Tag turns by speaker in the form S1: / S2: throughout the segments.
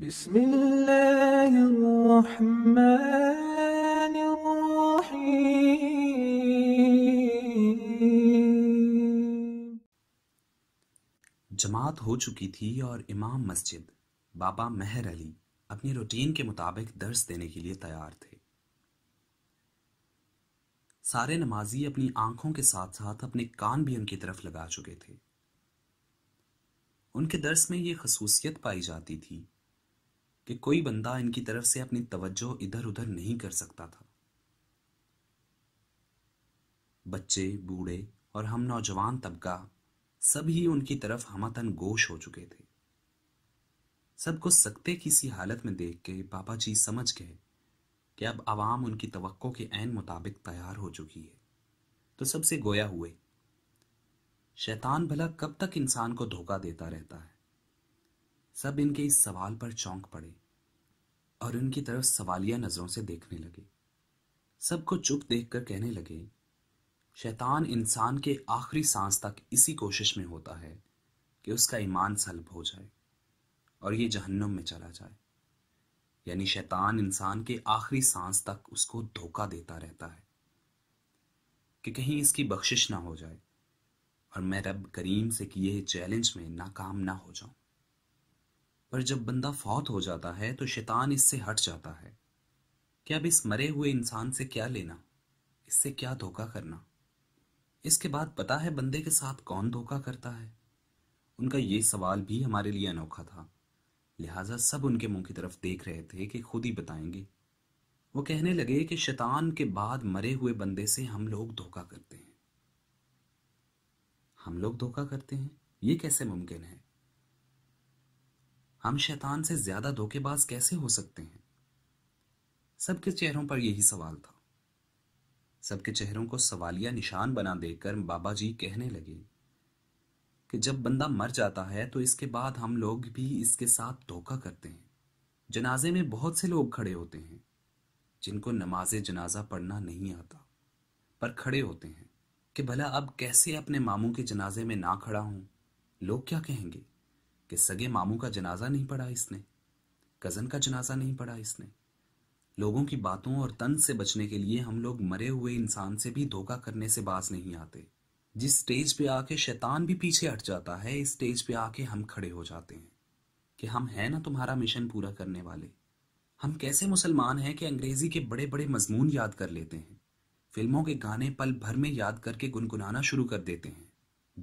S1: بسم الرحمن جماعت ہو چکی تھی اور امام مسجد بابا مہر علی اپنی روٹین کے مطابق درس دینے کے لیے تیار تھے سارے نمازی اپنی آنکھوں کے ساتھ ساتھ اپنے کان بھی ان کی طرف لگا چکے تھے ان کے درس میں یہ خصوصیت پائی جاتی تھی کہ کوئی بندہ ان کی طرف سے اپنی توجہ ادھر ادھر نہیں کر سکتا تھا بچے بوڑھے اور ہم نوجوان طبقہ سب ہی ان کی طرف ہمتن گوش ہو چکے تھے سب کو سکتے کسی حالت میں دیکھ کے پاپا جی سمجھ گئے کہ اب عوام ان کی توقع کے عین مطابق تیار ہو چکی ہے تو سب سے گویا ہوئے شیطان بھلا کب تک انسان کو دھوکہ دیتا رہتا ہے سب ان کے اس سوال پر چونک پڑے اور ان کی طرف سوالیہ نظروں سے دیکھنے لگے سب کو چپ دیکھ کر کہنے لگے شیطان انسان کے آخری سانس تک اسی کوشش میں ہوتا ہے کہ اس کا ایمان سلب ہو جائے اور یہ جہنم میں چلا جائے یعنی شیطان انسان کے آخری سانس تک اس کو دھوکہ دیتا رہتا ہے کہ کہیں اس کی بخشش نہ ہو جائے اور میں رب کریم سے کیے چیلنج میں ناکام نہ ہو جاؤں پر جب بندہ فوت ہو جاتا ہے تو شیطان اس سے ہٹ جاتا ہے کہ اب اس مرے ہوئے انسان سے کیا لینا اس سے کیا دھوکہ کرنا اس کے بعد پتا ہے بندے کے ساتھ کون دھوکہ کرتا ہے ان کا یہ سوال بھی ہمارے لیے انوکھا تھا لہٰذا سب ان کے منہ کی طرف دیکھ رہے تھے کہ خود ہی بتائیں گے وہ کہنے لگے کہ شیطان کے بعد مرے ہوئے بندے سے ہم لوگ دھوکہ کرتے ہیں ہم لوگ دھوکہ کرتے ہیں یہ کیسے ممکن ہے ہم شیطان سے زیادہ دھوکے باز کیسے ہو سکتے ہیں سب کے چہروں پر یہی سوال تھا سب کے چہروں کو سوالیہ نشان بنا دے کر بابا جی کہنے لگے کہ جب بندہ مر جاتا ہے تو اس کے بعد ہم لوگ بھی اس کے ساتھ دھوکا کرتے ہیں جنازے میں بہت سے لوگ کھڑے ہوتے ہیں جن کو نماز جنازہ پڑھنا نہیں آتا پر کھڑے ہوتے ہیں کہ بھلا اب کیسے اپنے ماموں کے جنازے میں نہ کھڑا ہوں لوگ کیا کہیں گے کہ سگے ماموں کا جنازہ نہیں پڑا اس نے کزن کا جنازہ نہیں پڑا اس نے لوگوں کی باتوں اور تن سے بچنے کے لیے ہم لوگ مرے ہوئے انسان سے بھی دھوکہ کرنے سے باز نہیں آتے جس سٹیج پہ آ کے شیطان بھی پیچھے ہٹ جاتا ہے اس سٹیج پہ آ کے ہم کھڑے ہو جاتے ہیں کہ ہم ہیں نا تمہارا مشن پورا کرنے والے ہم کیسے مسلمان ہیں کہ انگریزی کے بڑے بڑے مضمون یاد کر لیتے ہیں فلموں کے گانے پل بھر میں یاد کر کے گنگنانا شروع کر دیتے ہیں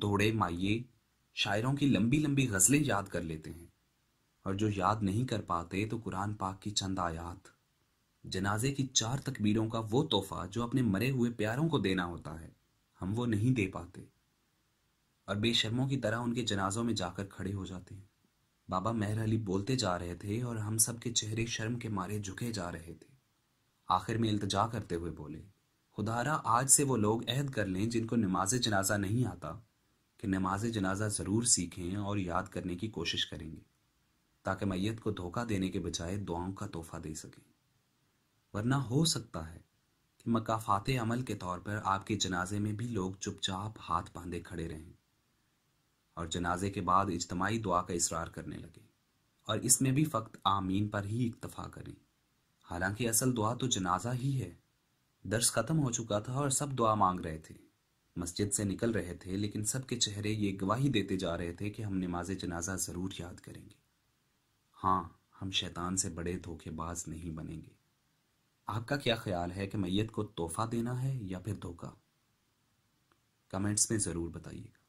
S1: دوڑے مائیے شاعروں کی لمبی لمبی غزلیں یاد کر لیتے ہیں اور جو یاد نہیں کر پاتے تو قرآن پاک کی چند آیات جنازے کی چار تکبیروں کا وہ تحفہ جو اپنے مرے ہوئے پیاروں کو دینا ہوتا ہے ہم وہ نہیں دے پاتے اور بے شرموں کی طرح ان کے جنازوں میں جا کر کھڑے ہو جاتے ہیں بابا مہر علی بولتے جا رہے تھے اور ہم سب کے چہرے شرم کے مارے جھکے جا رہے تھے آخر میں التجا کرتے ہوئے بولے خدارا آج سے وہ لوگ عہد کر لیں جن کو نماز جنازہ نہیں آتا کہ نماز جنازہ ضرور سیکھیں اور یاد کرنے کی کوشش کریں گے تاکہ میت کو دھوکہ دینے کے بجائے دعاؤں کا تحفہ دے سکیں ورنہ ہو سکتا ہے کہ مقافات عمل کے طور پر آپ کے جنازے میں بھی لوگ چپ چاپ ہاتھ باندھے کھڑے رہیں اور جنازے کے بعد اجتماعی دعا کا اصرار کرنے لگے اور اس میں بھی فقط آمین پر ہی اکتفا کریں حالانکہ اصل دعا تو جنازہ ہی ہے درس ختم ہو چکا تھا اور سب دعا مانگ رہے تھے مسجد سے نکل رہے تھے لیکن سب کے چہرے یہ گواہی دیتے جا رہے تھے کہ ہم نماز جنازہ ضرور یاد کریں گے ہاں ہم شیطان سے بڑے دھوکے باز نہیں بنیں گے آپ کا کیا خیال ہے کہ میت کو تحفہ دینا ہے یا پھر دھوکہ کمنٹس میں ضرور بتائیے گا